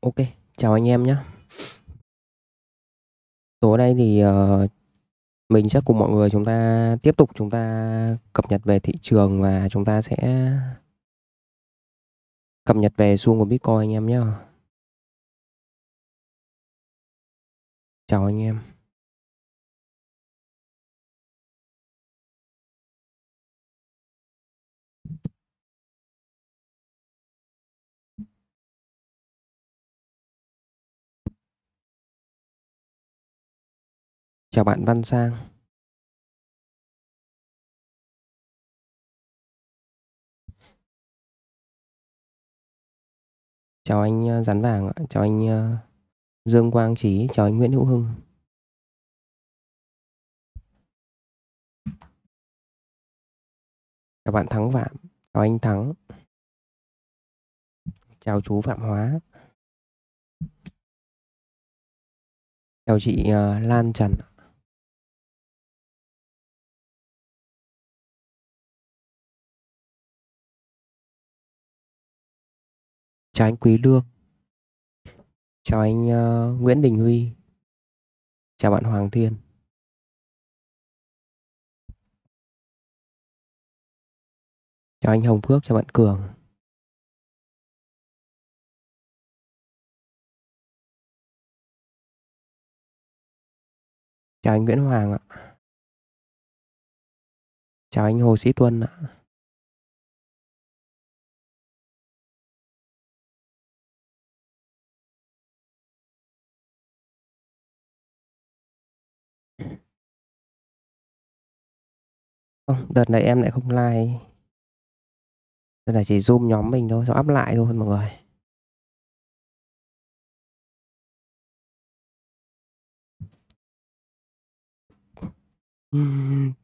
Ok, chào anh em nhé. Tối nay thì uh, mình sẽ cùng mọi người chúng ta tiếp tục chúng ta cập nhật về thị trường và chúng ta sẽ cập nhật về xu của Bitcoin anh em nhé. Chào anh em. Chào bạn Văn Sang. Chào anh Rắn ờ, Vàng ạ, chào anh ờ, Dương Quang Trí, chào anh Nguyễn Hữu Hưng. Chào bạn Thắng Phạm, chào anh Thắng. Chào chú Phạm Hóa. Chào chị ờ, Lan Trần ạ. Chào anh Quý Lương. Chào anh uh, Nguyễn Đình Huy. Chào bạn Hoàng Thiên. Chào anh Hồng Phước, chào bạn Cường. Chào anh Nguyễn Hoàng ạ. Chào anh Hồ Sĩ Tuân ạ. Không, đợt này em lại không like. Đợt này chỉ zoom nhóm mình thôi, rồi áp lại thôi mọi người.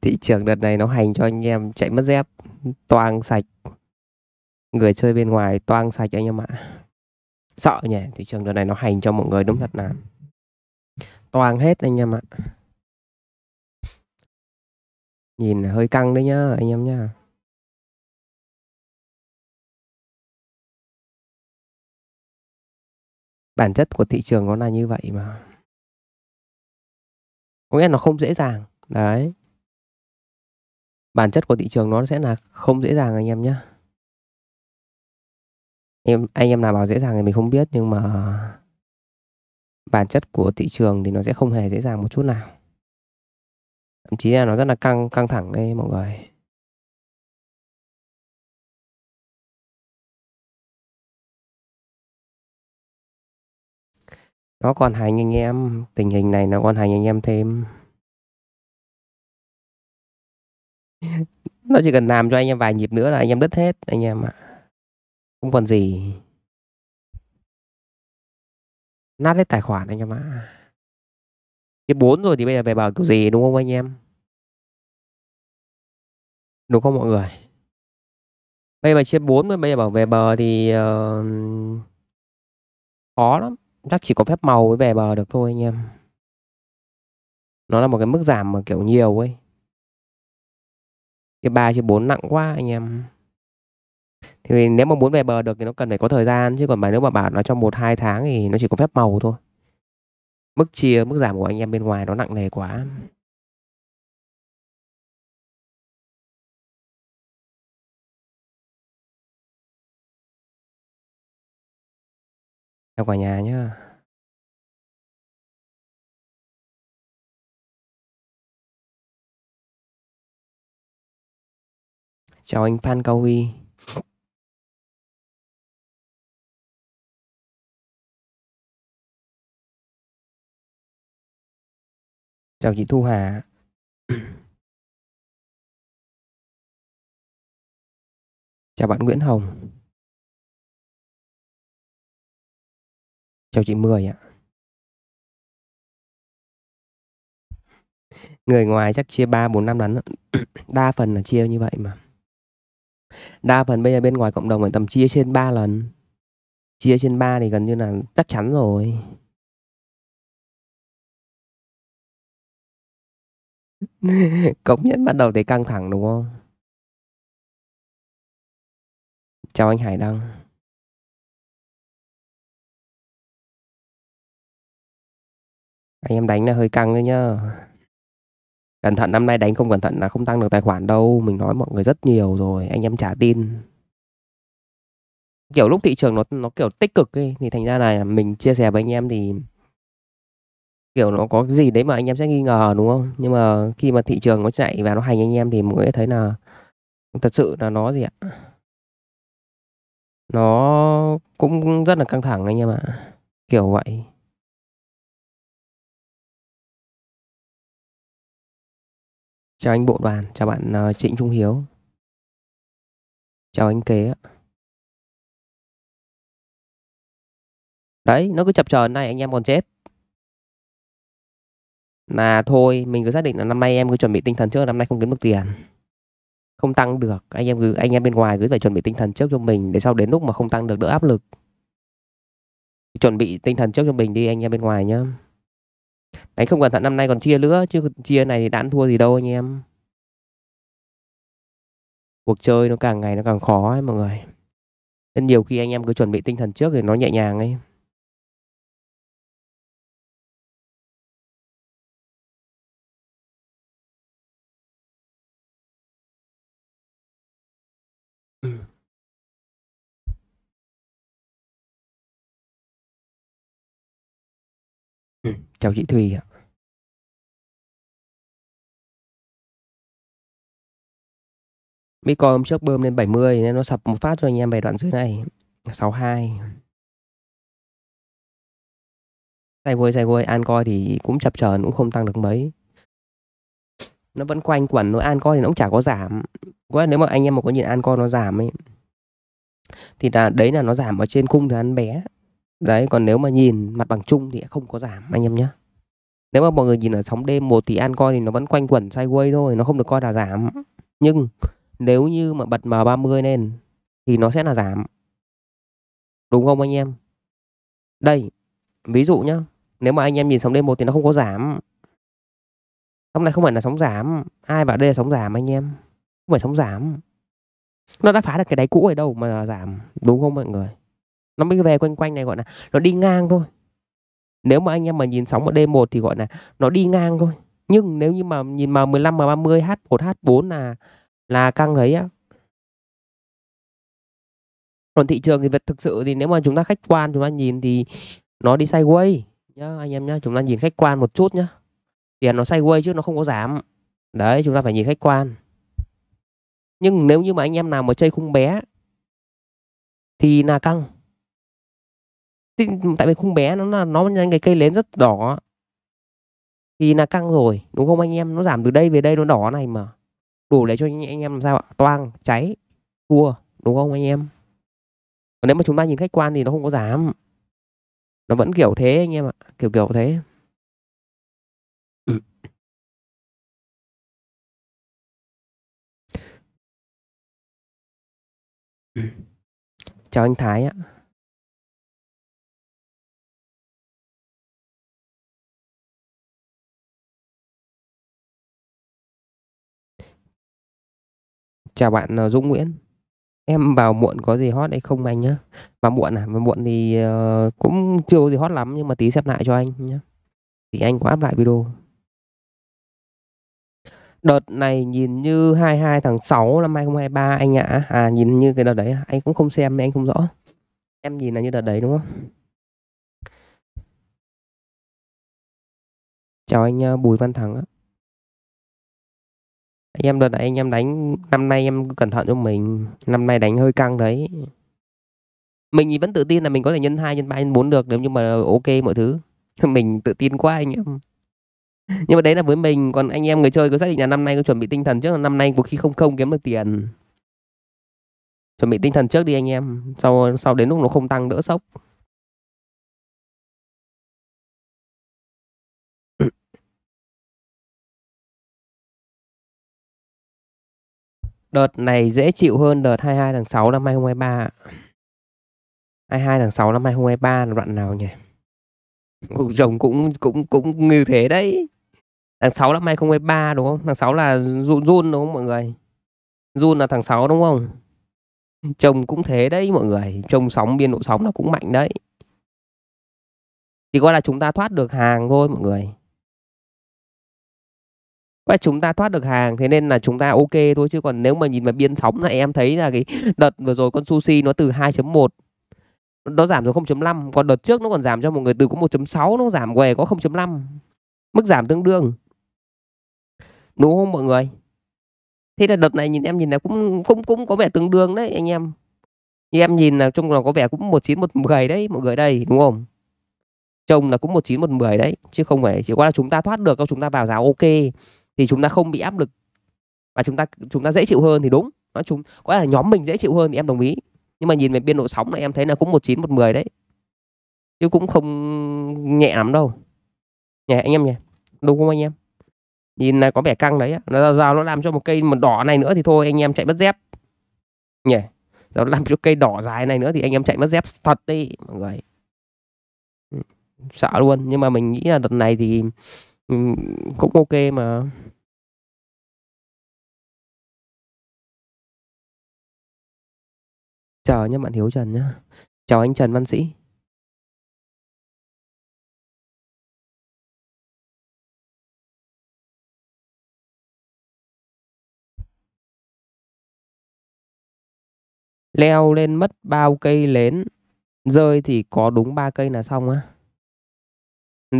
Thị trường đợt này nó hành cho anh em chạy mất dép, toang sạch. Người chơi bên ngoài toang sạch anh em ạ. Sợ nhỉ, thị trường đợt này nó hành cho mọi người đúng thật là toang hết anh em ạ. Nhìn hơi căng đấy nhá anh em nhá. Bản chất của thị trường nó là như vậy mà. Có nghĩa là nó không dễ dàng. Đấy. Bản chất của thị trường nó sẽ là không dễ dàng anh em nhá. Em anh em nào bảo dễ dàng thì mình không biết nhưng mà bản chất của thị trường thì nó sẽ không hề dễ dàng một chút nào thậm chí là nó rất là căng căng thẳng đây mọi người nó còn hành anh em tình hình này nó còn hành anh em thêm nó chỉ cần làm cho anh em vài nhịp nữa là anh em đứt hết anh em ạ không còn gì nát hết tài khoản anh em ạ à cái bốn rồi thì bây giờ về bảo kiểu gì đúng không anh em đúng không mọi người bây giờ chia 4 mà bây giờ bảo về bờ thì uh, khó lắm chắc chỉ có phép màu mới về bờ được thôi anh em nó là một cái mức giảm mà kiểu nhiều ấy chia ba chia bốn nặng quá anh em thì nếu mà muốn về bờ được thì nó cần phải có thời gian chứ còn mà nếu mà bảo nó trong một hai tháng thì nó chỉ có phép màu thôi mức chia mức giảm của anh em bên ngoài nó nặng nề quá theo quả nhà nhá chào anh Phan Cao Huy Chào chị Thu Hà. Chào bạn Nguyễn Hồng. Chào chị Mười ạ. Người ngoài chắc chia ba, bốn, năm lần. Đa phần là chia như vậy mà. Đa phần bây giờ bên ngoài cộng đồng phải tầm chia trên ba lần. Chia trên ba thì gần như là chắc chắn rồi. Cống nhận bắt đầu thấy căng thẳng đúng không? Chào anh Hải Đăng. Anh em đánh là hơi căng đấy nhá. Cẩn thận năm nay đánh không cẩn thận là không tăng được tài khoản đâu. Mình nói mọi người rất nhiều rồi. Anh em trả tin. Kiểu lúc thị trường nó nó kiểu tích cực ấy. Thì thành ra là mình chia sẻ với anh em thì kiểu nó có gì đấy mà anh em sẽ nghi ngờ đúng không nhưng mà khi mà thị trường nó chạy và nó hành anh em thì mới thấy là thật sự là nó gì ạ nó cũng rất là căng thẳng anh em ạ kiểu vậy chào anh bộ đoàn chào bạn ờ, trịnh trung hiếu chào anh kế ạ đấy nó cứ chập chờn này anh em còn chết là thôi mình cứ xác định là năm nay em cứ chuẩn bị tinh thần trước năm nay không kiếm được tiền không tăng được anh em cứ anh em bên ngoài cứ phải chuẩn bị tinh thần trước cho mình để sau đến lúc mà không tăng được đỡ áp lực chuẩn bị tinh thần trước cho mình đi anh em bên ngoài nhá đánh không cẩn thận năm nay còn chia nữa chứ chia này thì đã thua gì đâu anh em cuộc chơi nó càng ngày nó càng khó ấy mọi người nên nhiều khi anh em cứ chuẩn bị tinh thần trước thì nó nhẹ nhàng ấy Chào chị Thùy ạ. Bitcoin hôm trước bơm lên 70 nên nó sập một phát cho anh em về đoạn dưới này. 62. Sai quay sai quay Ancoin thì cũng chập chờn cũng không tăng được mấy. Nó vẫn quanh quẩn nó Ancoin thì nó cũng chả có giảm. Quá nếu mà anh em mà có nhìn an Ancoin nó giảm ấy thì là đấy là nó giảm ở trên khung thì ăn bé Đấy, còn nếu mà nhìn mặt bằng chung thì không có giảm anh em nhé. Nếu mà mọi người nhìn ở sóng đêm một thì coi thì nó vẫn quanh quẩn sideways thôi, nó không được coi là giảm. Nhưng nếu như mà bật M30 lên thì nó sẽ là giảm. Đúng không anh em? Đây, ví dụ nhá, nếu mà anh em nhìn sóng đêm một thì nó không có giảm. hôm nay không phải là sóng giảm, ai bảo đây là sóng giảm anh em? Không phải sóng giảm. Nó đã phá được cái đáy cũ ở đâu mà giảm, đúng không mọi người? nó mới về quanh quanh này gọi là nó đi ngang thôi nếu mà anh em mà nhìn sóng ở D1 thì gọi là nó đi ngang thôi nhưng nếu như mà nhìn mà 15 mà 30 H1 H4 là là căng đấy á còn thị trường thì vật thực sự thì nếu mà chúng ta khách quan chúng ta nhìn thì nó đi sideways nhá anh em nhá chúng ta nhìn khách quan một chút nhá tiền nó sideways chứ nó không có giảm đấy chúng ta phải nhìn khách quan nhưng nếu như mà anh em nào mà chơi khung bé thì là căng tại vì khung bé nó là nó nhanh cái cây lớn rất đỏ thì là căng rồi đúng không anh em nó giảm từ đây về đây nó đỏ này mà đủ để cho anh em làm sao ạ toang cháy thua đúng không anh em còn nếu mà chúng ta nhìn khách quan thì nó không có giảm nó vẫn kiểu thế anh em ạ kiểu kiểu thế chào anh thái ạ chào bạn ờ, Dũng Nguyễn em vào muộn có gì hot hay không anh nhá mà muộn à mà muộn thì uh, cũng chưa có gì hot lắm nhưng mà tí xem lại cho anh nhá thì anh có áp lại video đợt này nhìn như 22 tháng 6 năm 2023 anh ạ à. à nhìn như cái đợt đấy à? anh cũng không xem nên anh không rõ em nhìn là như đợt đấy đúng không chào anh ờ, Bùi Văn Thắng ạ anh em đợt này anh em đánh năm nay em cẩn thận cho mình năm nay đánh hơi căng đấy mình thì vẫn tự tin là mình có thể nhân 2, nhân 3, nhân 4 được nếu như mà ok mọi thứ mình tự tin quá anh em nhưng mà đấy là với mình còn anh em người chơi có xác định là năm nay cứ chuẩn bị tinh thần trước là năm nay có khi không không kiếm được tiền chuẩn bị tinh thần trước đi anh em sau sau đến lúc nó không tăng đỡ sốc Đợt này dễ chịu hơn đợt 22 tháng 6 năm 2023 22 tháng 6 năm 2023 là đoạn nào nhỉ? Cuộc chồng cũng cũng cũng như thế đấy. Tháng 6 năm 2023 đúng không? Tháng 6 là run run đúng không mọi người? Run là tháng 6 đúng không? Chồng cũng thế đấy mọi người. Chồng sóng biên độ sóng nó cũng mạnh đấy. thì coi là chúng ta thoát được hàng thôi mọi người và chúng ta thoát được hàng thế nên là chúng ta ok thôi chứ còn nếu mà nhìn vào biên sóng là em thấy là cái đợt vừa rồi con sushi nó từ 2.1 nó giảm xuống 0.5 còn đợt trước nó còn giảm cho một người từ có 1.6 nó giảm về có 0.5 mức giảm tương đương đúng không mọi người thế là đợt này nhìn em nhìn là cũng cũng cũng có vẻ tương đương đấy anh em như em nhìn là trông là có vẻ cũng một chín một mười đấy mọi người đây đúng không trông là cũng một chín một mười đấy chứ không phải chỉ qua là chúng ta thoát được cho chúng ta vào giá ok thì chúng ta không bị áp lực và chúng ta chúng ta dễ chịu hơn thì đúng nói chung có là nhóm mình dễ chịu hơn thì em đồng ý nhưng mà nhìn về biên độ sóng này em thấy là cũng một chín một mười đấy chứ cũng không nhẹ lắm đâu nhẹ anh em nhỉ đúng không anh em nhìn là có vẻ căng đấy nó ra dao nó làm cho một cây một đỏ này nữa thì thôi anh em chạy mất dép nhỉ nó làm cho cây đỏ dài này nữa thì anh em chạy mất dép thật đi mọi người ừ, sợ luôn nhưng mà mình nghĩ là đợt này thì cũng ok mà. chào nhé bạn Hiếu Trần nhá. Chào anh Trần Văn Sĩ. Leo lên mất bao cây lến, rơi thì có đúng ba cây là xong á?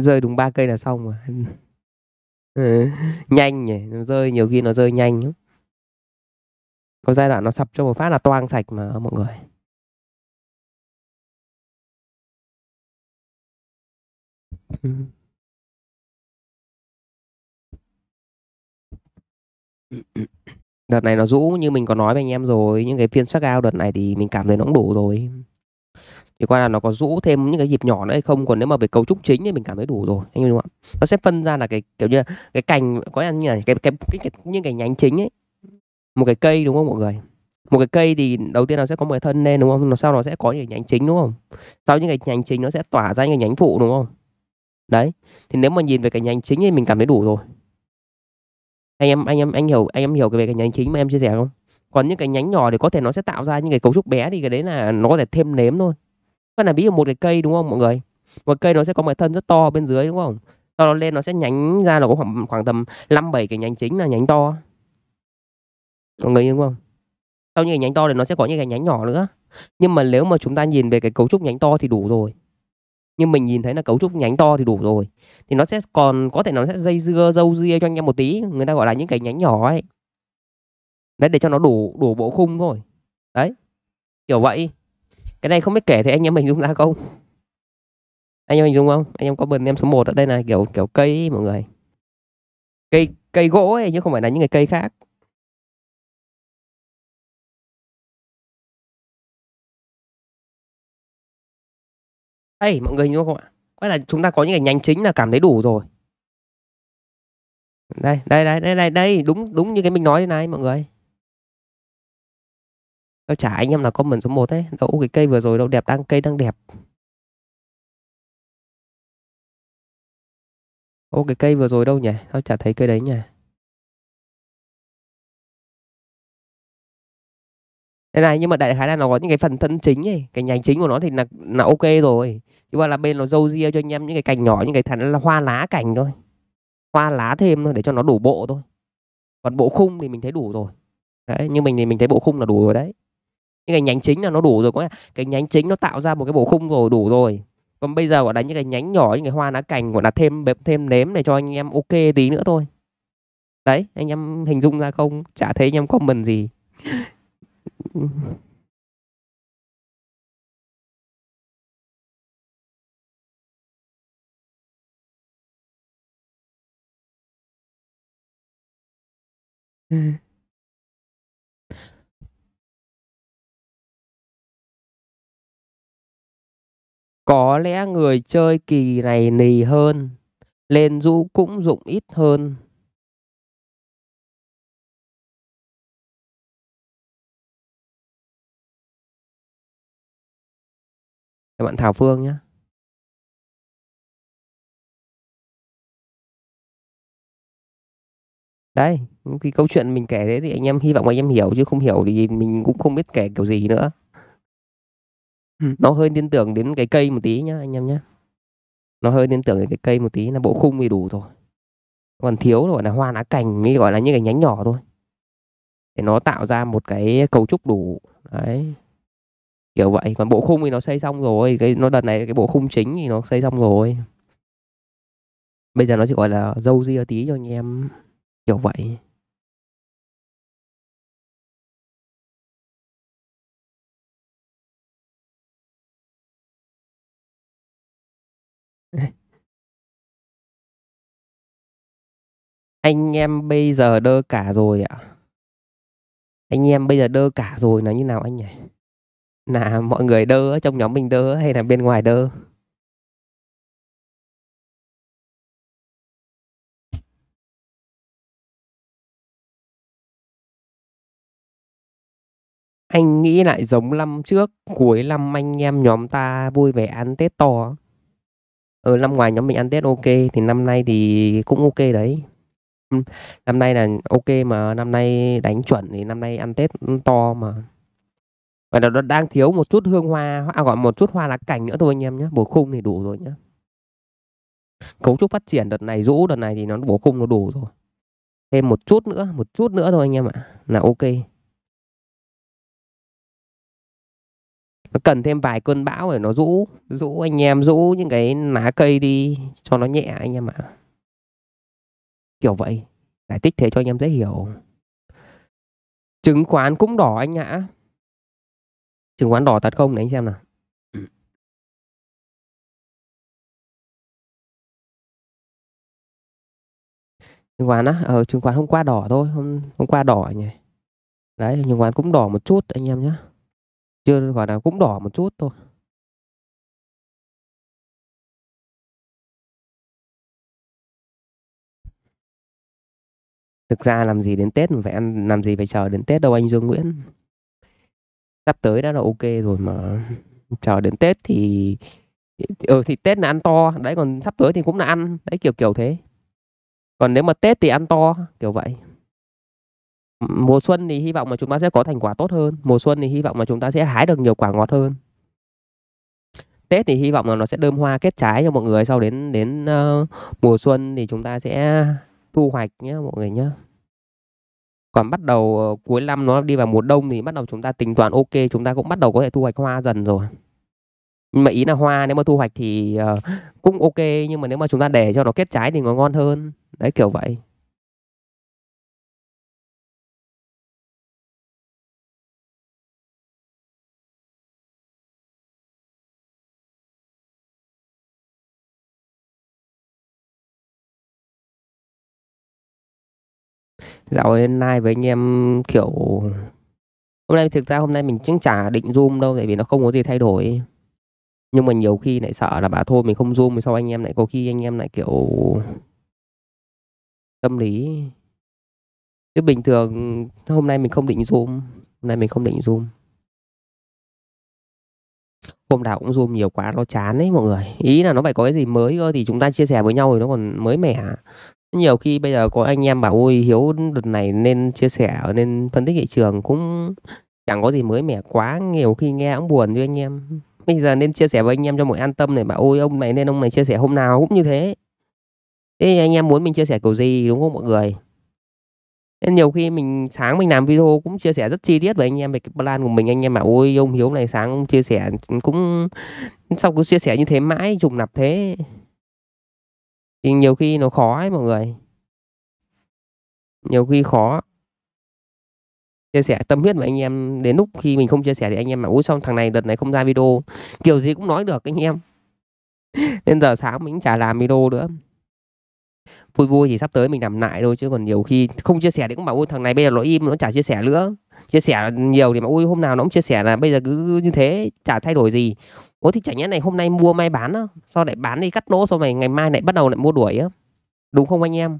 rơi đúng ba cây là xong mà ừ, nhanh nhỉ nó rơi nhiều khi nó rơi nhanh lắm có giai đoạn nó sập cho một phát là toang sạch mà mọi người đợt này nó rũ như mình có nói với anh em rồi những cái phiên sắc ao đợt này thì mình cảm thấy nó cũng đủ rồi thì qua là nó có rũ thêm những cái dịp nhỏ nữa hay không còn nếu mà về cấu trúc chính thì mình cảm thấy đủ rồi anh em đúng không ạ nó sẽ phân ra là cái kiểu như cái cành có ăn như là cái cái, cái, cái những cái nhánh chính ấy một cái cây đúng không mọi người một cái cây thì đầu tiên nó sẽ có một cái thân lên đúng không nó sau nó sẽ có những cái nhánh chính đúng không sau những cái nhánh chính nó sẽ tỏa ra những cái nhánh phụ đúng không đấy thì nếu mà nhìn về cái nhánh chính thì mình cảm thấy đủ rồi anh em anh em anh hiểu anh em hiểu về cái nhánh chính mà em chia sẻ không còn những cái nhánh nhỏ thì có thể nó sẽ tạo ra những cái cấu trúc bé thì cái đấy là nó có thể thêm nếm thôi Phân là ví dụ một cái cây đúng không mọi người? Một cây nó sẽ có một cái thân rất to bên dưới đúng không? Sau đó lên nó sẽ nhánh ra là có khoảng khoảng tầm năm bảy cái nhánh chính là nhánh to. Mọi người hiểu không? Sau những cái nhánh to thì nó sẽ có những cái nhánh nhỏ nữa. Nhưng mà nếu mà chúng ta nhìn về cái cấu trúc nhánh to thì đủ rồi. Nhưng mình nhìn thấy là cấu trúc nhánh to thì đủ rồi. Thì nó sẽ còn có thể nó sẽ dây dưa dâu dưa cho anh em một tí, người ta gọi là những cái nhánh nhỏ ấy. Đấy để cho nó đủ đủ bộ khung thôi. Đấy. Kiểu vậy cái này không biết kể thì anh em mình dung ra không anh em mình dung không anh em có bình em số 1 ở đây này kiểu kiểu cây ấy, mọi người cây cây gỗ ấy chứ không phải là những cái cây khác Hey, mọi người nhìn không ạ? Quay là chúng ta có những cái nhánh chính là cảm thấy đủ rồi. Đây, đây, đây, đây, đây, đây, đúng đúng như cái mình nói thế này mọi người. Tao trả anh em nào comment số 1 ấy. Đậu cái cây vừa rồi đậu đẹp đang cây đang đẹp. Ô cái cây vừa rồi đâu nhỉ? Tao chả thấy cây đấy nhỉ. Thế này nhưng mà đại khái là nó có những cái phần thân chính ấy, cái nhánh chính của nó thì là là ok rồi. Chứ mà là bên nó dâu ria cho anh em những cái cành nhỏ, những cái thằng là hoa lá cành thôi. Hoa lá thêm thôi để cho nó đủ bộ thôi. Còn bộ khung thì mình thấy đủ rồi. Đấy, nhưng mình thì mình thấy bộ khung là đủ rồi đấy những cái nhánh chính là nó đủ rồi có nghĩa cái nhánh chính nó tạo ra một cái bộ khung rồi đủ rồi còn bây giờ gọi đánh những cái nhánh nhỏ những cái hoa lá cành gọi là thêm thêm nếm để cho anh em ok tí nữa thôi đấy anh em hình dung ra không chả thấy anh em comment gì Mm-hmm. Có lẽ người chơi kỳ này nì hơn, lên rũ cũng dụng ít hơn. Các bạn Thảo Phương nhé. Đấy, cái câu chuyện mình kể đấy thì anh em hy vọng anh em hiểu chứ không hiểu thì mình cũng không biết kể kiểu gì nữa. Ừ. Nó hơi liên tưởng đến cái cây một tí nhá anh em nhá. Nó hơi liên tưởng đến cái cây một tí là bộ khung thì đủ rồi. Còn thiếu gọi là hoa lá cành mới gọi là những cái nhánh nhỏ thôi. Để nó tạo ra một cái cấu trúc đủ. Đấy. Kiểu vậy, còn bộ khung thì nó xây xong rồi, cái nó đợt này cái bộ khung chính thì nó xây xong rồi. Bây giờ nó chỉ gọi là dâu ria tí cho anh em kiểu vậy. Anh em bây giờ đơ cả rồi ạ. Anh em bây giờ đơ cả rồi là như nào anh nhỉ? Là mọi người đơ ở trong nhóm mình đơ hay là bên ngoài đơ? Anh nghĩ lại giống năm trước, cuối năm anh em nhóm ta vui vẻ ăn Tết to ừ năm ngoài nhóm mình ăn Tết ok thì năm nay thì cũng ok đấy. Ừ, năm nay là ok mà, năm nay đánh chuẩn thì năm nay ăn Tết to mà. Vậy là nó đang thiếu một chút hương hoa à, gọi một chút hoa lá cảnh nữa thôi anh em nhé bổ khung thì đủ rồi nhé Cấu trúc phát triển đợt này rũ đợt này thì nó bổ khung nó đủ rồi. Thêm một chút nữa, một chút nữa thôi anh em ạ, là ok. nó cần thêm vài cơn bão để nó rũ rũ anh em rũ những cái lá cây đi cho nó nhẹ anh em ạ kiểu vậy giải thích thế cho anh em dễ hiểu chứng khoán cũng đỏ anh ạ chứng khoán đỏ thật không để anh xem nào chứng khoán á ờ chứng khoán hôm qua đỏ thôi hôm hôm qua đỏ nhỉ đấy chứng khoán cũng đỏ một chút anh em nhé chưa gọi là cũng đỏ một chút thôi. Thực ra làm gì đến Tết mà phải ăn làm gì phải chờ đến Tết đâu anh Dương Nguyễn. Sắp tới đã là ok rồi mà chờ đến Tết thì ừ thì Tết là ăn to, đấy còn sắp tới thì cũng là ăn, đấy kiểu kiểu thế. Còn nếu mà Tết thì ăn to kiểu vậy mùa xuân thì hy vọng mà chúng ta sẽ có thành quả tốt hơn mùa xuân thì hy vọng mà chúng ta sẽ hái được nhiều quả ngọt hơn tết thì hy vọng là nó sẽ đơm hoa kết trái cho mọi người sau đến đến uh, mùa xuân thì chúng ta sẽ thu hoạch nhé mọi người nhé còn bắt đầu uh, cuối năm nó đi vào mùa đông thì bắt đầu chúng ta tính toán ok chúng ta cũng bắt đầu có thể thu hoạch hoa dần rồi nhưng mà ý là hoa nếu mà thu hoạch thì uh, cũng ok nhưng mà nếu mà chúng ta để cho nó kết trái thì nó ngon hơn đấy kiểu vậy dạo đến live với anh em kiểu hôm nay thực ra hôm nay mình cũng chả định zoom đâu tại vì nó không có gì thay đổi nhưng mà nhiều khi lại sợ là bảo thôi mình không zoom sau anh em lại có khi anh em lại kiểu tâm lý chứ bình thường hôm nay mình không định zoom hôm nay mình không định zoom hôm nào cũng zoom nhiều quá nó chán đấy mọi người ý là nó phải có cái gì mới cơ thì chúng ta chia sẻ với nhau thì nó còn mới mẻ nhiều khi bây giờ có anh em bảo ôi hiếu đợt này nên chia sẻ nên phân tích thị trường cũng chẳng có gì mới mẻ quá nhiều khi nghe cũng buồn với anh em bây giờ nên chia sẻ với anh em cho mọi an tâm này bảo ôi ông này nên ông này chia sẻ hôm nào cũng như thế thế anh em muốn mình chia sẻ kiểu gì đúng không mọi người nên nhiều khi mình sáng mình làm video cũng chia sẻ rất chi tiết với anh em về cái plan của mình anh em bảo ôi ông hiếu này sáng ông chia sẻ cũng sau cứ chia sẻ như thế mãi trùng nạp thế thì nhiều khi nó khó ấy mọi người nhiều khi khó chia sẻ tâm huyết với anh em đến lúc khi mình không chia sẻ thì anh em mà úi xong thằng này đợt này không ra video kiểu gì cũng nói được anh em nên giờ sáng mình chả làm video nữa vui vui thì sắp tới mình làm lại thôi chứ còn nhiều khi không chia sẻ thì cũng bảo ôi thằng này bây giờ nó im nó chả chia sẻ nữa chia sẻ nhiều thì mà ui hôm nào nó cũng chia sẻ là bây giờ cứ như thế chả thay đổi gì ủa thì chẳng nhẽ này hôm nay mua mai bán á sao lại bán đi cắt lỗ xong này ngày mai lại bắt đầu lại mua đuổi á đúng không anh em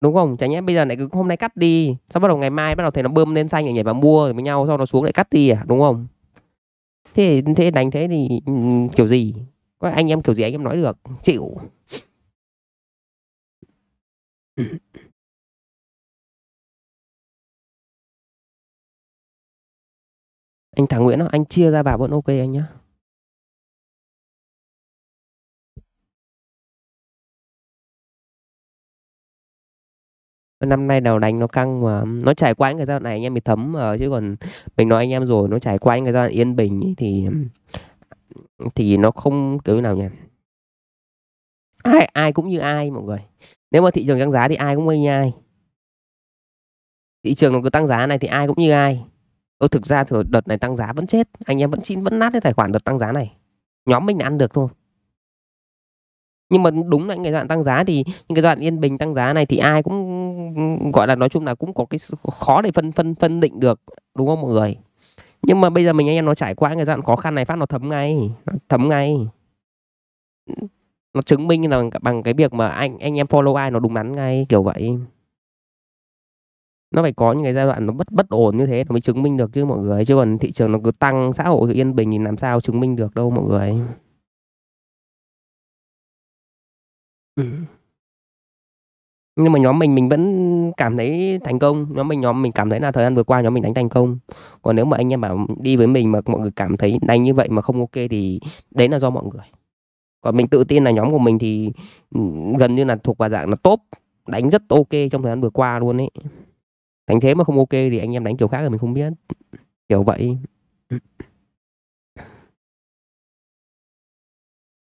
đúng không Chẳng nhẽ bây giờ lại cứ hôm nay cắt đi sau bắt đầu ngày mai bắt đầu thấy nó bơm lên xanh nhảy vào mua với nhau sau nó xuống lại cắt đi à đúng không thế thế đánh thế thì ừ, kiểu gì có anh em kiểu gì anh em nói được chịu anh thằng Nguyễn đó, anh chia ra bà vẫn ok anh nhá. năm nay đầu đánh nó căng mà nó trải qua những cái giai này anh em mới thấm mà chứ còn mình nói anh em rồi nó trải qua những cái giai yên bình ấy, thì thì nó không kiểu nào nhỉ ai ai cũng như ai mọi người nếu mà thị trường tăng giá thì ai cũng như ai thị trường nó cứ tăng giá này thì ai cũng như ai Ừ, thực ra thì đợt này tăng giá vẫn chết Anh em vẫn chín vẫn nát cái tài khoản đợt tăng giá này Nhóm mình ăn được thôi nhưng mà đúng là những cái đoạn tăng giá thì những cái đoạn yên bình tăng giá này thì ai cũng gọi là nói chung là cũng có cái khó để phân phân phân định được đúng không mọi người nhưng mà bây giờ mình anh em nó trải qua cái đoạn khó khăn này phát nó thấm ngay nó thấm ngay nó chứng minh là bằng cái việc mà anh anh em follow ai nó đúng đắn ngay kiểu vậy nó phải có những cái giai đoạn nó bất bất ổn như thế nó mới chứng minh được chứ mọi người chứ còn thị trường nó cứ tăng xã hội cứ yên bình thì làm sao chứng minh được đâu mọi người ừ. nhưng mà nhóm mình mình vẫn cảm thấy thành công nhóm mình nhóm mình cảm thấy là thời gian vừa qua nhóm mình đánh thành công còn nếu mà anh em bảo đi với mình mà mọi người cảm thấy đánh như vậy mà không ok thì đấy là do mọi người còn mình tự tin là nhóm của mình thì ừ, gần như là thuộc vào dạng là top đánh rất ok trong thời gian vừa qua luôn ấy thằng thế mà không ok thì anh em đánh kiểu khác rồi mình không biết kiểu vậy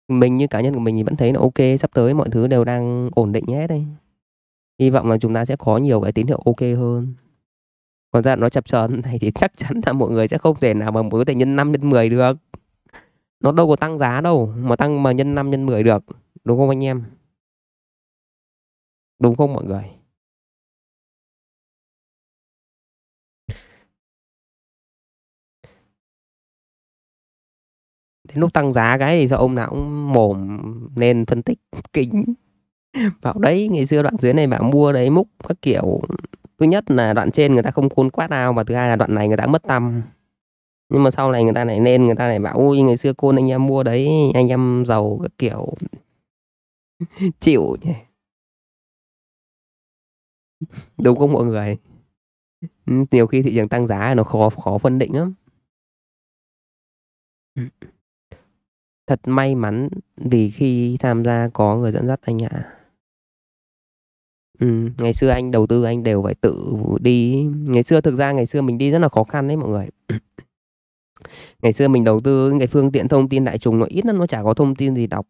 mình như cá nhân của mình thì vẫn thấy là ok sắp tới mọi thứ đều đang ổn định hết đây hy vọng là chúng ta sẽ có nhiều cái tín hiệu ok hơn còn ra nó chập chờn này thì chắc chắn là mọi người sẽ không thể nào mà mỗi thể nhân 5 nhân 10 được nó đâu có tăng giá đâu mà tăng mà nhân 5 nhân 10 được đúng không anh em đúng không mọi người đến lúc tăng giá cái thì sao ông nào cũng mồm nên phân tích kính vào đấy ngày xưa đoạn dưới này bảo mua đấy múc các kiểu thứ nhất là đoạn trên người ta không cuốn quát nào và thứ hai là đoạn này người ta mất tâm nhưng mà sau này người ta lại lên người ta lại bảo ui ngày xưa cô anh em mua đấy anh em giàu các kiểu chịu nhỉ đúng không mọi người nhiều khi thị trường tăng giá nó khó khó phân định lắm thật may mắn vì khi tham gia có người dẫn dắt anh ạ. Ừ, ngày xưa anh đầu tư anh đều phải tự đi. Ngày xưa thực ra ngày xưa mình đi rất là khó khăn đấy mọi người. ngày xưa mình đầu tư những cái phương tiện thông tin đại chúng nó ít lắm nó chả có thông tin gì đọc.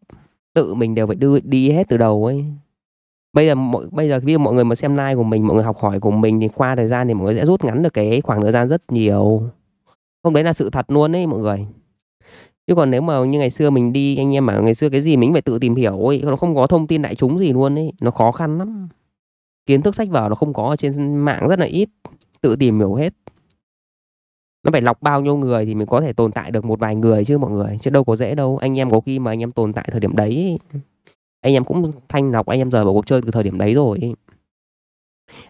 Tự mình đều phải đưa đi hết từ đầu ấy. Bây giờ mọi bây giờ khi mọi người mà xem live của mình, mọi người học hỏi của mình thì qua thời gian thì mọi người sẽ rút ngắn được cái khoảng thời gian rất nhiều. Không đấy là sự thật luôn đấy mọi người chứ còn nếu mà như ngày xưa mình đi anh em bảo ngày xưa cái gì mình phải tự tìm hiểu ấy nó không có thông tin đại chúng gì luôn ấy nó khó khăn lắm kiến thức sách vở nó không có ở trên mạng rất là ít tự tìm hiểu hết nó phải lọc bao nhiêu người thì mình có thể tồn tại được một vài người chứ mọi người chứ đâu có dễ đâu anh em có khi mà anh em tồn tại thời điểm đấy anh em cũng thanh lọc anh em rời bỏ cuộc chơi từ thời điểm đấy rồi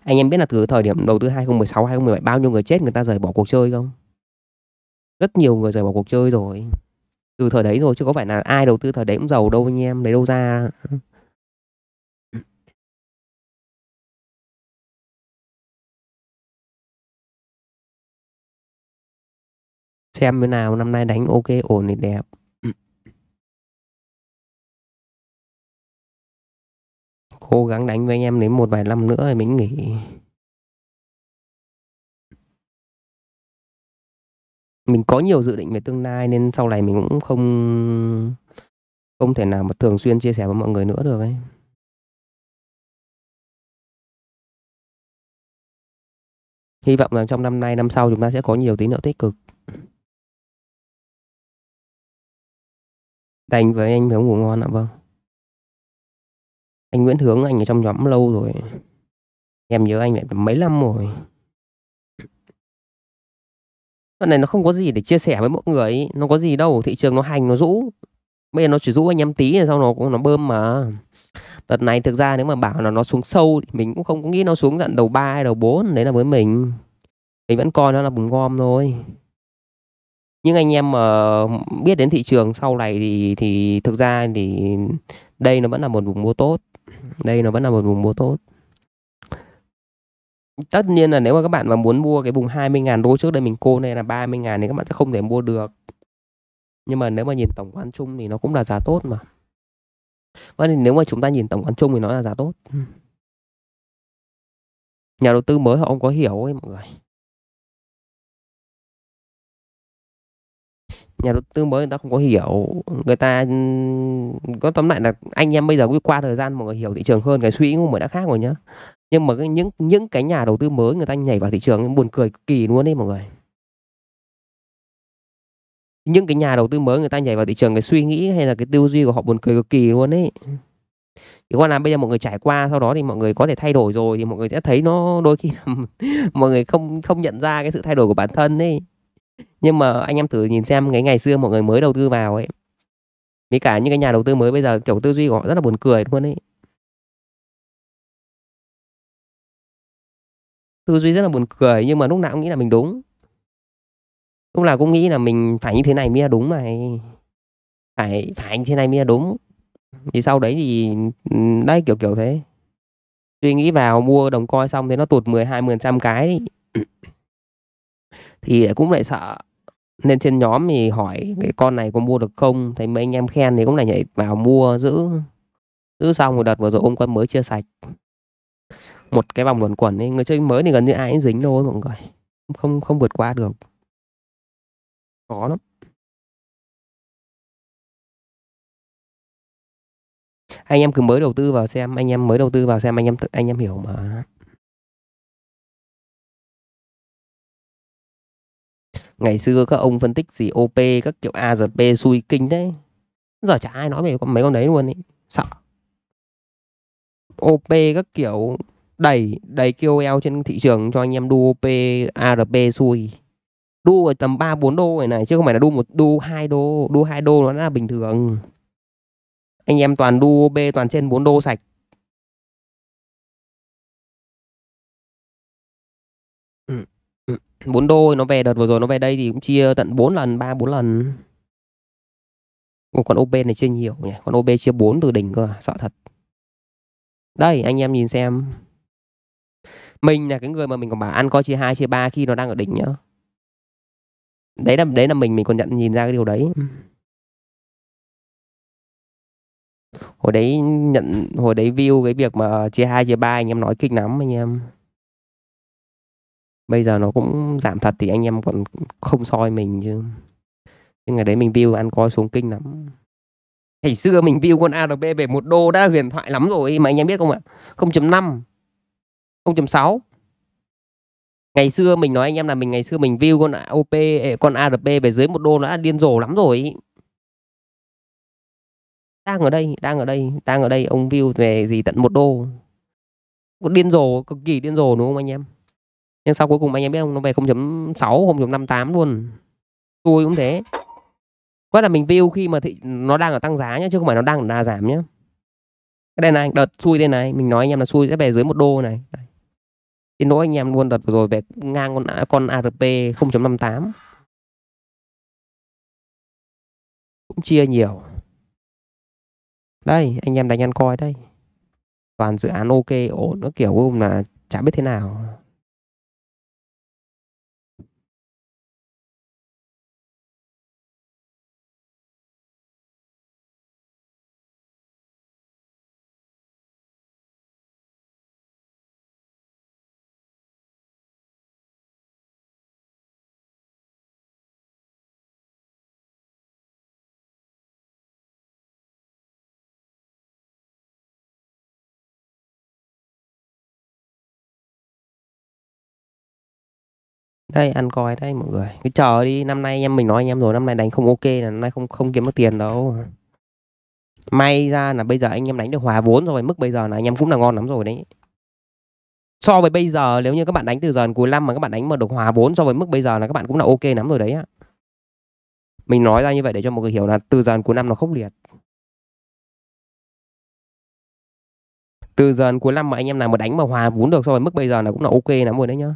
anh em biết là từ thời điểm đầu tư 2016 2017 bao nhiêu người chết người ta rời bỏ cuộc chơi không rất nhiều người rời bỏ cuộc chơi rồi từ thời đấy rồi chứ có phải là ai đầu tư thời đấy cũng giàu đâu anh em lấy đâu ra xem thế nào năm nay đánh ok ổn thì đẹp cố gắng đánh với anh em đến một vài năm nữa thì mình nghỉ mình có nhiều dự định về tương lai nên sau này mình cũng không không thể nào mà thường xuyên chia sẻ với mọi người nữa được ấy hy vọng rằng trong năm nay năm sau chúng ta sẽ có nhiều tín hiệu tích cực Đành với anh phải ngủ ngon ạ vâng Anh Nguyễn Hướng anh ở trong nhóm lâu rồi Em nhớ anh lại mấy năm rồi Đoạn này nó không có gì để chia sẻ với mọi người ý. Nó có gì đâu Thị trường nó hành nó rũ Bây giờ nó chỉ rũ anh em tí rồi sau nó cũng nó bơm mà Đợt này thực ra nếu mà bảo là nó xuống sâu thì Mình cũng không có nghĩ nó xuống tận đầu 3 hay đầu 4 Đấy là với mình Mình vẫn coi nó là vùng gom thôi nhưng anh em mà biết đến thị trường sau này thì thì thực ra thì đây nó vẫn là một vùng mua tốt đây nó vẫn là một vùng mua tốt tất nhiên là nếu mà các bạn mà muốn mua cái vùng 20 ngàn đô trước đây mình cô này là 30 ngàn thì các bạn sẽ không thể mua được nhưng mà nếu mà nhìn tổng quan chung thì nó cũng là giá tốt mà vậy nếu mà chúng ta nhìn tổng quan chung thì nó là giá tốt ừ. nhà đầu tư mới họ không có hiểu ấy mọi người nhà đầu tư mới người ta không có hiểu người ta ừ, có tóm lại là anh em bây giờ cũng qua thời gian mọi người hiểu thị trường hơn cái suy nghĩ của mình đã khác rồi nhá nhưng mà cái, những những cái nhà đầu tư mới người ta nhảy vào thị trường buồn cười kỳ luôn đấy mọi người những cái nhà đầu tư mới người ta nhảy vào thị trường cái suy nghĩ hay là cái tư duy của họ buồn cười cực kỳ luôn ấy chỉ còn là bây giờ mọi người trải qua sau đó thì mọi người có thể thay đổi rồi thì mọi người sẽ thấy nó đôi khi mọi người không không nhận ra cái sự thay đổi của bản thân ấy nhưng mà anh em thử nhìn xem cái ngày xưa mọi người mới đầu tư vào ấy với cả những cái nhà đầu tư mới bây giờ kiểu tư duy của họ rất là buồn cười luôn ấy tư duy rất là buồn cười nhưng mà lúc nào cũng nghĩ là mình đúng lúc nào cũng nghĩ là mình phải như thế này mới là đúng này phải phải như thế này mới là đúng thì sau đấy thì đấy kiểu kiểu thế suy nghĩ vào mua đồng coi xong thì nó tụt 10 20 phần trăm cái thì cũng lại sợ nên trên nhóm thì hỏi cái con này có mua được không thấy mấy anh em khen thì cũng lại nhảy vào mua giữ giữ xong một đợt vừa rồi ông con mới chia sạch một cái vòng luẩn quẩn ấy người chơi mới thì gần như ai cũng dính thôi mọi người không không vượt qua được khó lắm anh em cứ mới đầu tư vào xem anh em mới đầu tư vào xem anh em anh em hiểu mà ngày xưa các ông phân tích gì op các kiểu azp xui kinh đấy giờ chả ai nói về mấy con đấy luôn ấy sợ op các kiểu đẩy đầy KOL trên thị trường cho anh em đu OP ARP xui đu ở tầm 3 4 đô này này chứ không phải là đu một đu hai đô đu hai đô nó là bình thường anh em toàn đu OP toàn trên 4 đô sạch 4 đô nó về đợt vừa rồi nó về đây thì cũng chia tận 4 lần, 3 4 lần. Ủa, con OB này chưa nhiều nhỉ, con OB chia 4 từ đỉnh cơ, à? sợ thật. Đây, anh em nhìn xem. Mình là cái người mà mình còn bảo ăn coi chia 2 chia 3 khi nó đang ở đỉnh nhá. Đấy là đấy là mình mình còn nhận nhìn ra cái điều đấy. Hồi đấy nhận hồi đấy view cái việc mà chia 2 chia 3 anh em nói kinh lắm anh em bây giờ nó cũng giảm thật thì anh em còn không soi mình chứ nhưng ngày đấy mình view ăn coi xuống kinh lắm ngày xưa mình view con ARB về một đô đã huyền thoại lắm rồi mà anh em biết không ạ 0.5 0.6 ngày xưa mình nói anh em là mình ngày xưa mình view con OP con ARB về dưới một đô nó đã điên rồ lắm rồi đang ở đây đang ở đây đang ở đây ông view về gì tận một đô điên rồ cực kỳ điên rồ đúng không anh em nhưng sau cuối cùng anh em biết không nó về 0.6 0.58 luôn tôi cũng thế quá là mình view khi mà thị nó đang ở tăng giá nhá chứ không phải nó đang là giảm nhá đây này đợt xui đây này mình nói anh em là xui sẽ về dưới một đô này xin lỗi anh em luôn đợt vừa rồi về ngang con con ARP 0.58 cũng chia nhiều đây anh em đánh ăn coi đây toàn dự án ok ổn nó kiểu cũng là chả biết thế nào đây ăn coi đấy mọi người cứ chờ đi năm nay em mình nói anh em rồi năm nay đánh không ok là năm nay không không kiếm được tiền đâu may ra là bây giờ anh em đánh được hòa vốn rồi mức bây giờ là anh em cũng là ngon lắm rồi đấy so với bây giờ nếu như các bạn đánh từ giờ cuối năm mà các bạn đánh mà được hòa vốn so với mức bây giờ là các bạn cũng là ok lắm rồi đấy á mình nói ra như vậy để cho mọi người hiểu là từ giờ cuối năm nó khốc liệt từ giờ cuối năm mà anh em nào mà đánh mà hòa vốn được so với mức bây giờ là cũng là ok lắm rồi đấy nhá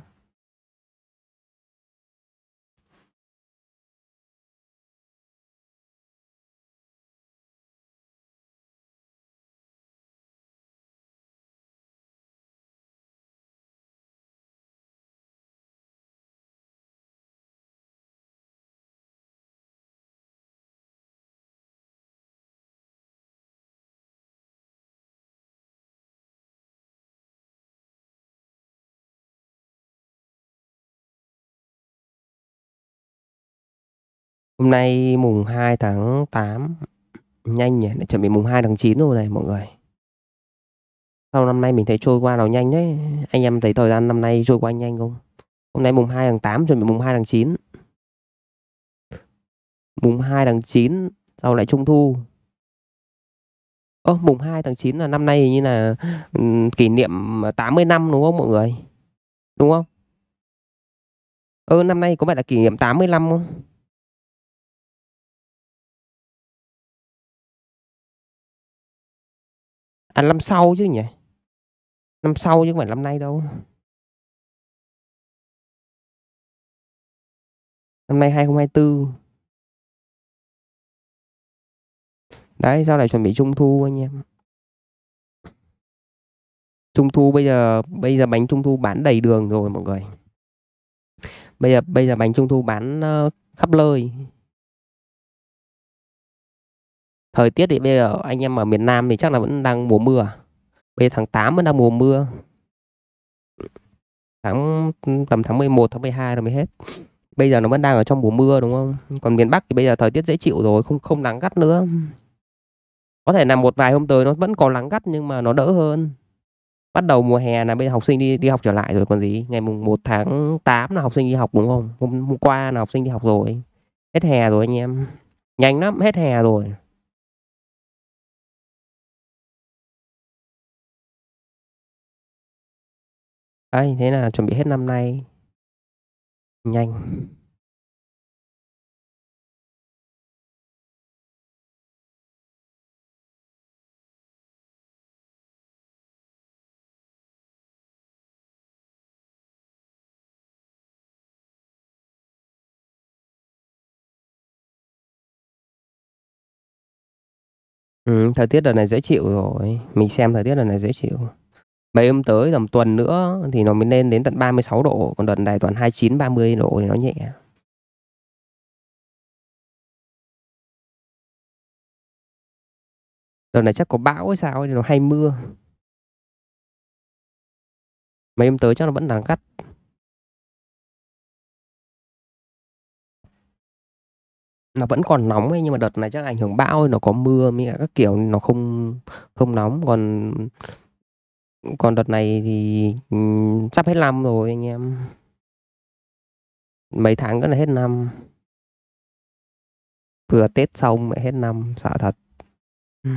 Hôm nay mùng 2 tháng 8 Nhanh nhỉ, để chuẩn bị mùng 2 tháng 9 rồi này mọi người Sau năm nay mình thấy trôi qua nó nhanh đấy Anh em thấy thời gian năm nay trôi qua nhanh không? Hôm nay mùng 2 tháng 8, chuẩn bị mùng 2 tháng 9 Mùng 2 tháng 9, sau lại trung thu ô mùng 2 tháng 9 là năm nay như là ừ, kỷ niệm 80 năm đúng không mọi người? Đúng không? Ừ, năm nay có phải là kỷ niệm 85 không? à năm sau chứ nhỉ năm sau chứ không phải năm nay đâu năm nay 2024 đấy sau này chuẩn bị trung thu anh em trung thu bây giờ bây giờ bánh trung thu bán đầy đường rồi mọi người bây giờ bây giờ bánh trung thu bán uh, khắp nơi thời tiết thì bây giờ anh em ở miền Nam thì chắc là vẫn đang mùa mưa à? bây giờ tháng 8 vẫn đang mùa mưa tháng tầm tháng 11 tháng 12 rồi mới hết bây giờ nó vẫn đang ở trong mùa mưa đúng không còn miền Bắc thì bây giờ thời tiết dễ chịu rồi không không nắng gắt nữa có thể là một vài hôm tới nó vẫn còn nắng gắt nhưng mà nó đỡ hơn bắt đầu mùa hè là bây giờ học sinh đi đi học trở lại rồi còn gì ngày mùng 1 tháng 8 là học sinh đi học đúng không hôm, hôm qua là học sinh đi học rồi hết hè rồi anh em nhanh lắm hết hè rồi Đấy, thế là chuẩn bị hết năm nay nhanh Ừ, thời tiết đợt này dễ chịu rồi. Mình xem thời tiết đợt này dễ chịu mấy hôm tới tầm tuần nữa thì nó mới lên đến tận 36 độ còn đợt này toàn 29 30 độ thì nó nhẹ đợt này chắc có bão hay sao thì nó hay mưa mấy hôm tới chắc nó vẫn đang cắt nó vẫn còn nóng ấy nhưng mà đợt này chắc ảnh hưởng bão nó có mưa mới các kiểu nó không không nóng còn còn đợt này thì ừm, sắp hết năm rồi anh em. Mấy tháng nữa là hết năm. Vừa Tết xong lại hết năm, sợ thật. Ừ.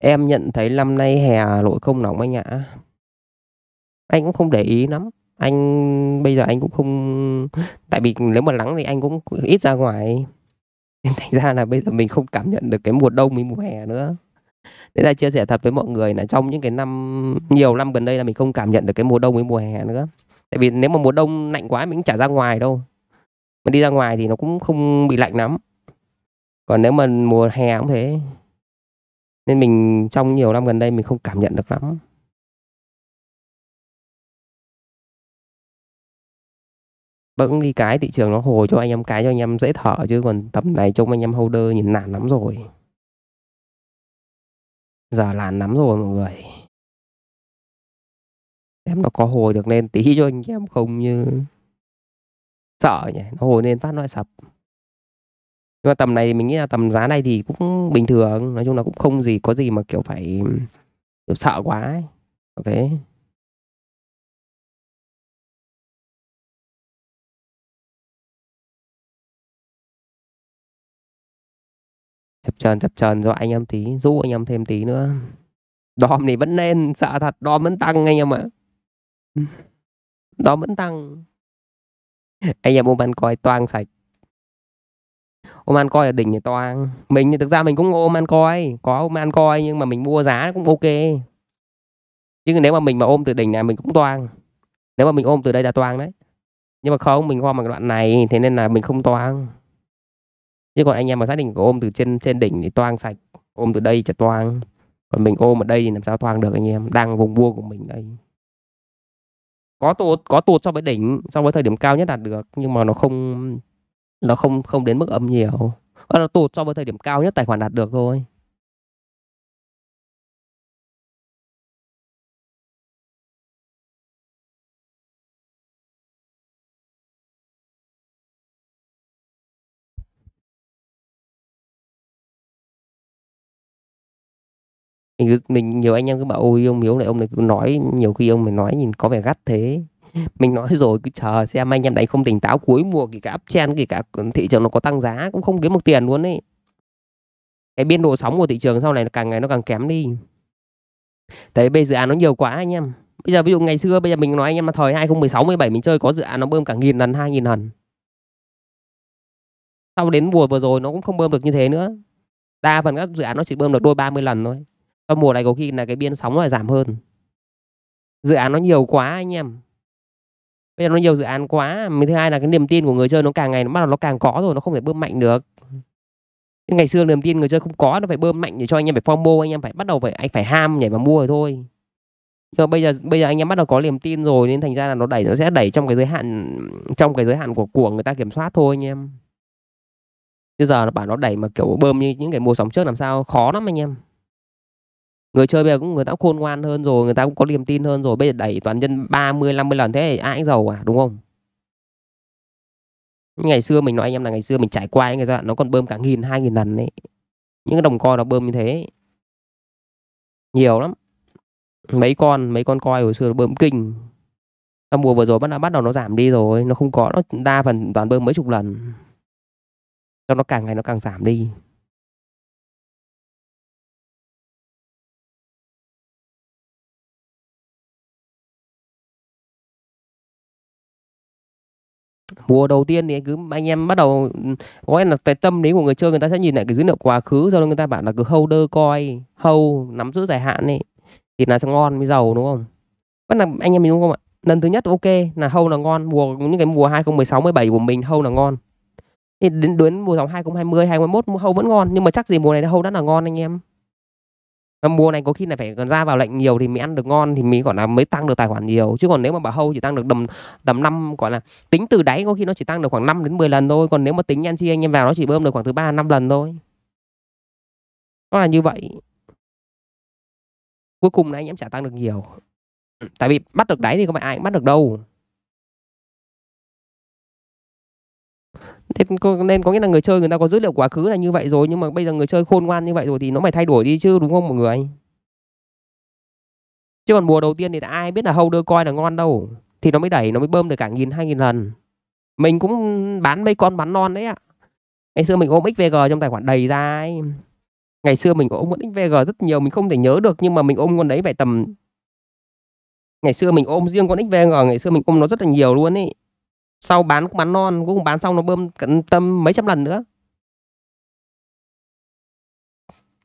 Em nhận thấy năm nay hè lội không nóng anh ạ anh cũng không để ý lắm anh bây giờ anh cũng không tại vì nếu mà nắng thì anh cũng ít ra ngoài nên thành ra là bây giờ mình không cảm nhận được cái mùa đông với mùa hè nữa đấy là chia sẻ thật với mọi người là trong những cái năm nhiều năm gần đây là mình không cảm nhận được cái mùa đông với mùa hè nữa tại vì nếu mà mùa đông lạnh quá mình cũng chả ra ngoài đâu mà đi ra ngoài thì nó cũng không bị lạnh lắm còn nếu mà mùa hè cũng thế nên mình trong nhiều năm gần đây mình không cảm nhận được lắm bỗng đi cái thị trường nó hồi cho anh em cái cho anh em dễ thở chứ còn tầm này trông anh em holder nhìn nản lắm rồi giờ làn lắm rồi mọi người em nó có hồi được lên tí cho anh em không như sợ nhỉ nó hồi lên phát nó sập nhưng mà tầm này mình nghĩ là tầm giá này thì cũng bình thường nói chung là cũng không gì có gì mà kiểu phải kiểu sợ quá ấy. ok chập chờn chập chờn dọa anh em tí dụ anh em thêm tí nữa đom này vẫn lên sợ thật đom vẫn tăng anh em ạ à. đom vẫn tăng anh em ôm ăn coi toang sạch ôm ăn coi ở đỉnh thì toang mình thì thực ra mình cũng ôm ăn coi có ôm ăn coi nhưng mà mình mua giá cũng ok chứ nếu mà mình mà ôm từ đỉnh này mình cũng toang nếu mà mình ôm từ đây là toang đấy nhưng mà không mình qua một đoạn này thế nên là mình không toang chứ còn anh em mà xác định của ôm từ trên trên đỉnh thì toang sạch ôm từ đây chả toang còn mình ôm ở đây thì làm sao toang được anh em đang vùng vua của mình đây có tụt có tụt so với đỉnh so với thời điểm cao nhất đạt được nhưng mà nó không nó không không đến mức âm nhiều nó tụt so với thời điểm cao nhất tài khoản đạt được thôi mình mình nhiều anh em cứ bảo ôi ông hiếu này ông này cứ nói nhiều khi ông này nói nhìn có vẻ gắt thế mình nói rồi cứ chờ xem anh em đánh không tỉnh táo cuối mùa kể cả áp chen kể cả thị trường nó có tăng giá cũng không kiếm được tiền luôn ấy cái biên độ sóng của thị trường sau này càng ngày nó càng kém đi thấy bây dự án nó nhiều quá anh em Bây giờ ví dụ ngày xưa bây giờ mình nói anh em mà thời 2016 17 mình chơi có dự án nó bơm cả nghìn lần hai nghìn lần. Sau đến mùa vừa rồi nó cũng không bơm được như thế nữa. Đa phần các dự án nó chỉ bơm được đôi 30 lần thôi. Âm ờ, mùa này có khi là cái biên sóng nó lại giảm hơn. Dự án nó nhiều quá anh em. Bây giờ nó nhiều dự án quá. thứ hai là cái niềm tin của người chơi nó càng ngày nó bắt đầu nó càng có rồi. Nó không thể bơm mạnh được. Nhưng ngày xưa niềm tin người chơi không có. Nó phải bơm mạnh để cho anh em phải phong formo. Anh em phải bắt đầu phải anh phải ham nhảy vào mua rồi thôi. Nhưng mà bây giờ bây giờ anh em bắt đầu có niềm tin rồi nên thành ra là nó đẩy nó sẽ đẩy trong cái giới hạn trong cái giới hạn của của người ta kiểm soát thôi anh em. Bây giờ là bảo nó đẩy mà kiểu bơm như những cái mùa sóng trước làm sao khó lắm anh em người chơi bây giờ cũng người ta cũng khôn ngoan hơn rồi người ta cũng có niềm tin hơn rồi bây giờ đẩy toàn nhân 30 50 lần thế ai cũng giàu à đúng không ngày xưa mình nói anh em là ngày xưa mình trải qua những cái giai nó còn bơm cả nghìn hai nghìn lần đấy những cái đồng coi nó bơm như thế nhiều lắm mấy con mấy con coi hồi xưa nó bơm kinh sau mùa vừa rồi bắt đầu bắt đầu nó giảm đi rồi nó không có nó đa phần toàn bơm mấy chục lần cho nó càng ngày nó càng giảm đi mùa đầu tiên thì cứ anh em bắt đầu có là cái tâm lý của người chơi người ta sẽ nhìn lại cái dữ liệu quá khứ do đó người ta bảo là cứ holder coi hold nắm giữ dài hạn ấy thì là sẽ ngon mới giàu đúng không vẫn là anh em mình đúng không ạ lần thứ nhất ok là hâu là ngon mùa những cái mùa 2016 17 của mình hâu là ngon thì đến đến mùa dòng 2020 2021 hâu vẫn ngon nhưng mà chắc gì mùa này hâu đã là ngon anh em và mùa này có khi là phải còn ra vào lệnh nhiều thì mới ăn được ngon thì mới gọi là mới tăng được tài khoản nhiều chứ còn nếu mà bảo hâu chỉ tăng được tầm tầm năm gọi là tính từ đáy có khi nó chỉ tăng được khoảng 5 đến 10 lần thôi còn nếu mà tính anh chị anh em vào nó chỉ bơm được khoảng từ ba năm lần thôi nó là như vậy cuối cùng là anh em chả tăng được nhiều tại vì bắt được đáy thì có phải ai cũng bắt được đâu thế nên có nghĩa là người chơi người ta có dữ liệu quá khứ là như vậy rồi nhưng mà bây giờ người chơi khôn ngoan như vậy rồi thì nó phải thay đổi đi chứ đúng không mọi người chứ còn mùa đầu tiên thì ai biết là holder coin là ngon đâu thì nó mới đẩy nó mới bơm được cả nghìn hai nghìn lần mình cũng bán mấy con bán non đấy ạ ngày xưa mình ôm xvg trong tài khoản đầy ra ấy. ngày xưa mình có vẫn xvg rất nhiều mình không thể nhớ được nhưng mà mình ôm con đấy phải tầm ngày xưa mình ôm riêng con xvg ngày xưa mình ôm nó rất là nhiều luôn ấy sau bán cũng bán non cũng bán xong nó bơm cận tâm mấy trăm lần nữa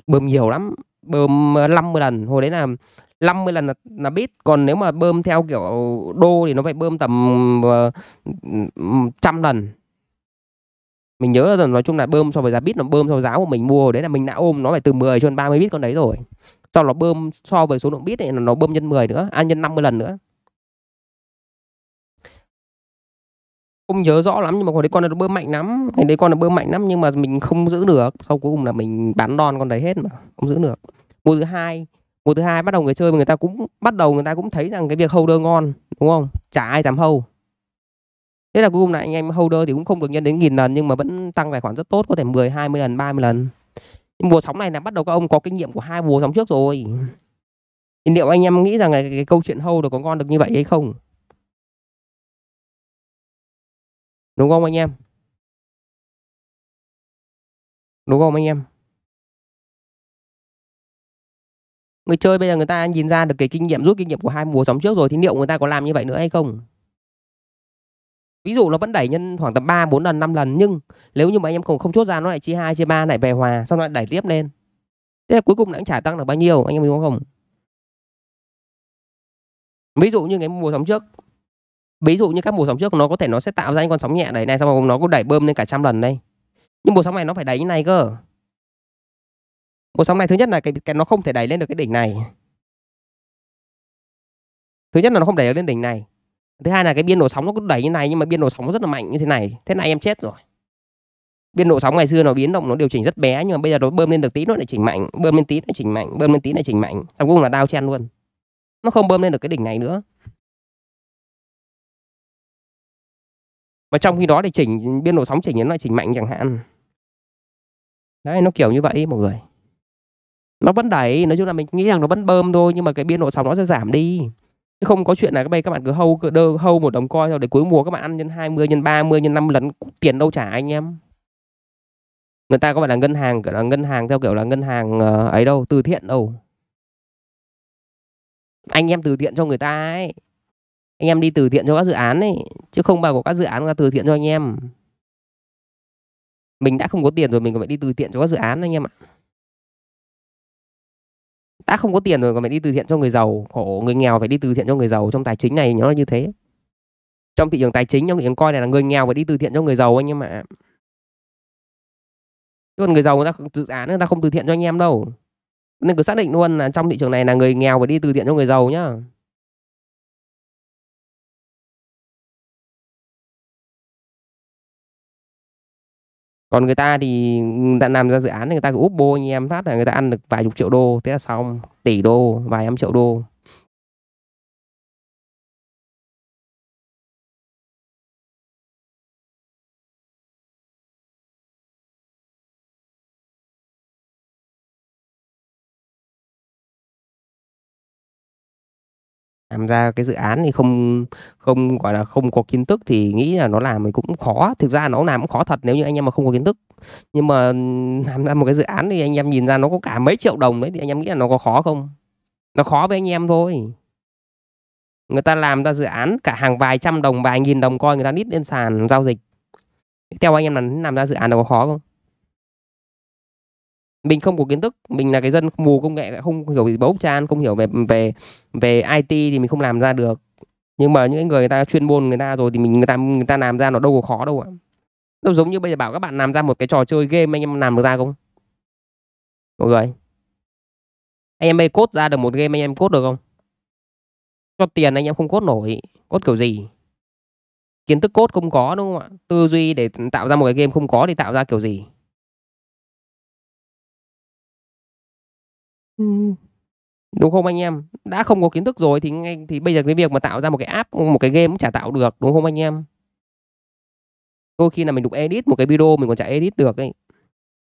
bơm nhiều lắm bơm 50 ờ, lần hồi đấy là 50 lần là, là bit còn nếu mà bơm theo kiểu đô thì nó phải bơm tầm uh, trăm lần mình nhớ là nói chung là bơm so với giá bit nó bơm so với giá của mình mua đấy là mình đã ôm nó phải từ 10 cho đến 30 bit con đấy rồi sau nó bơm so với số lượng bit này nó bơm nhân 10 nữa à nhân 50 lần nữa không nhớ rõ lắm nhưng mà hồi đấy con nó bơm mạnh lắm hồi đấy con nó bơm mạnh lắm nhưng mà mình không giữ được sau cuối cùng là mình bán đòn con đấy hết mà không giữ được mùa thứ hai mùa thứ hai bắt đầu người chơi người ta cũng bắt đầu người ta cũng thấy rằng cái việc holder ngon đúng không chả ai dám hold thế là cuối cùng là anh em holder thì cũng không được nhân đến nghìn lần nhưng mà vẫn tăng tài khoản rất tốt có thể 10, 20 lần 30 lần nhưng mùa sóng này là bắt đầu các ông có kinh nghiệm của hai mùa sóng trước rồi thì liệu anh em nghĩ rằng cái, cái câu chuyện hold được có ngon được như vậy hay không đúng không anh em đúng không anh em người chơi bây giờ người ta nhìn ra được cái kinh nghiệm rút kinh nghiệm của hai mùa sóng trước rồi thì liệu người ta có làm như vậy nữa hay không ví dụ nó vẫn đẩy nhân khoảng tầm 3, 4 lần 5 lần nhưng nếu như mà anh em không không chốt ra nó lại chia 2, chia 3 lại về hòa xong lại đẩy tiếp lên thế là cuối cùng nó cũng chả tăng được bao nhiêu anh em hiểu không ví dụ như cái mùa sóng trước ví dụ như các mùa sóng trước nó có thể nó sẽ tạo ra những con sóng nhẹ đẩy này xong rồi nó có đẩy bơm lên cả trăm lần đây nhưng mùa sóng này nó phải đẩy như này cơ mùa sóng này thứ nhất là cái, cái nó không thể đẩy lên được cái đỉnh này thứ nhất là nó không đẩy lên đỉnh này thứ hai là cái biên độ sóng nó cứ đẩy như này nhưng mà biên độ sóng nó rất là mạnh như thế này thế này em chết rồi biên độ sóng ngày xưa nó biến động nó điều chỉnh rất bé nhưng mà bây giờ nó bơm lên được tí nó lại chỉnh mạnh bơm lên tí nó chỉnh mạnh bơm lên tí lại chỉnh mạnh xong cuối cùng là đao chen luôn nó không bơm lên được cái đỉnh này nữa và trong khi đó để chỉnh biên độ sóng chỉnh đến là chỉnh mạnh chẳng hạn đấy nó kiểu như vậy mọi người nó vẫn đẩy nói chung là mình nghĩ rằng nó vẫn bơm thôi nhưng mà cái biên độ sóng nó sẽ giảm đi chứ không có chuyện là các bây các bạn cứ hâu cứ đơ hâu một đồng coi rồi để cuối mùa các bạn ăn nhân 20 nhân 30 nhân 5 lần tiền đâu trả anh em người ta có phải là ngân hàng kiểu là ngân hàng theo kiểu là ngân hàng ờ, ấy đâu từ thiện đâu anh em từ thiện cho người ta ấy anh em đi từ thiện cho các dự án ấy chứ không bao có các dự án ra từ thiện cho anh em mình đã không có tiền rồi mình còn phải đi từ thiện cho các dự án anh em ạ đã không có tiền rồi còn phải đi từ thiện cho người giàu khổ người nghèo phải đi từ thiện cho người giàu trong tài chính này nó như thế trong thị trường tài chính trong thị trường coi này là người nghèo phải đi từ thiện cho người giàu anh em ạ còn người giàu người ta dự án người ta không từ thiện cho anh em đâu nên cứ xác định luôn là trong thị trường này là người nghèo phải đi từ thiện cho người giàu nhá còn người ta thì người ta làm ra dự án thì người ta cứ úp bô như em phát là người ta ăn được vài chục triệu đô thế là xong tỷ đô vài trăm triệu đô làm ra cái dự án thì không không gọi là không có kiến thức thì nghĩ là nó làm thì cũng khó thực ra nó làm cũng khó thật nếu như anh em mà không có kiến thức nhưng mà làm ra một cái dự án thì anh em nhìn ra nó có cả mấy triệu đồng đấy thì anh em nghĩ là nó có khó không nó khó với anh em thôi người ta làm ra dự án cả hàng vài trăm đồng vài nghìn đồng coi người ta nít lên sàn giao dịch theo anh em là làm ra dự án nó có khó không mình không có kiến thức mình là cái dân mù công nghệ không hiểu về bốc chan không hiểu về về về IT thì mình không làm ra được nhưng mà những người người ta chuyên môn người ta rồi thì mình người ta người ta làm ra nó đâu có khó đâu ạ nó giống như bây giờ bảo các bạn làm ra một cái trò chơi game anh em làm được ra không mọi người anh em bây cốt ra được một game anh em cốt được không cho tiền anh em không cốt nổi cốt kiểu gì kiến thức cốt không có đúng không ạ tư duy để tạo ra một cái game không có thì tạo ra kiểu gì Ừ. Đúng không anh em? Đã không có kiến thức rồi thì ngay thì bây giờ cái việc mà tạo ra một cái app, một cái game cũng chả tạo được, đúng không anh em? Đôi khi là mình đục edit một cái video mình còn chả edit được ấy.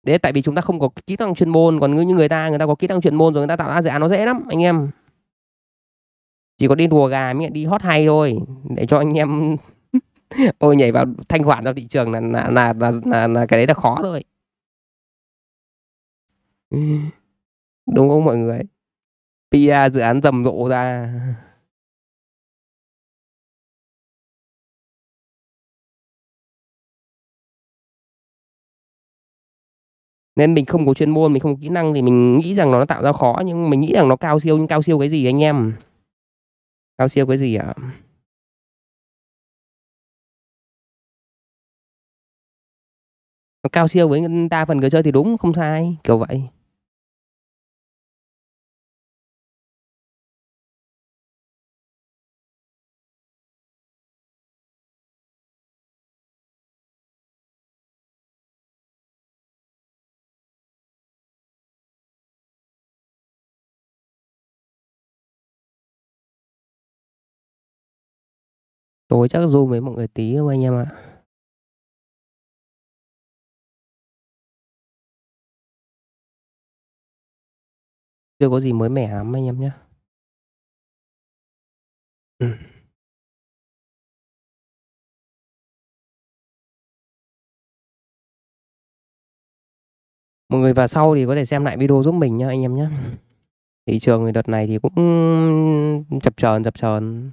Đấy, tại vì chúng ta không có kỹ năng chuyên môn, còn như người ta, người ta có kỹ năng chuyên môn rồi người ta tạo ra dự án nó dễ lắm anh em. Chỉ có đi đùa gà mới đi hot hay thôi, để cho anh em ôi nhảy vào thanh khoản ra thị trường là là là là, là, là cái đấy là khó rồi đúng không mọi người PR dự án rầm rộ ra nên mình không có chuyên môn mình không có kỹ năng thì mình nghĩ rằng nó tạo ra khó nhưng mình nghĩ rằng nó cao siêu nhưng cao siêu cái gì anh em cao siêu cái gì ạ cao siêu với ta phần người chơi thì đúng không sai kiểu vậy Tối chắc zoom với mọi người tí không anh em ạ? Chưa có gì mới mẻ lắm anh em nhé. Ừ. Mọi người vào sau thì có thể xem lại video giúp mình nhá anh em nhé. Ừ. Thị trường thì đợt này thì cũng chập chờn chập chờn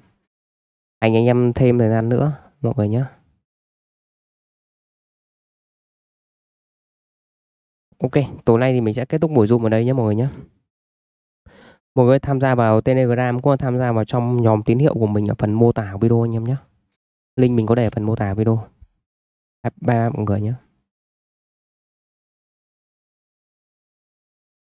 anh anh em thêm thời gian nữa mọi người nhé ok tối nay thì mình sẽ kết thúc buổi zoom ở đây nhé mọi người nhé mọi người tham gia vào telegram cũng tham gia vào trong nhóm tín hiệu của mình ở phần mô tả video anh em nhé link mình có để ở phần mô tả video bye bye mọi người nhé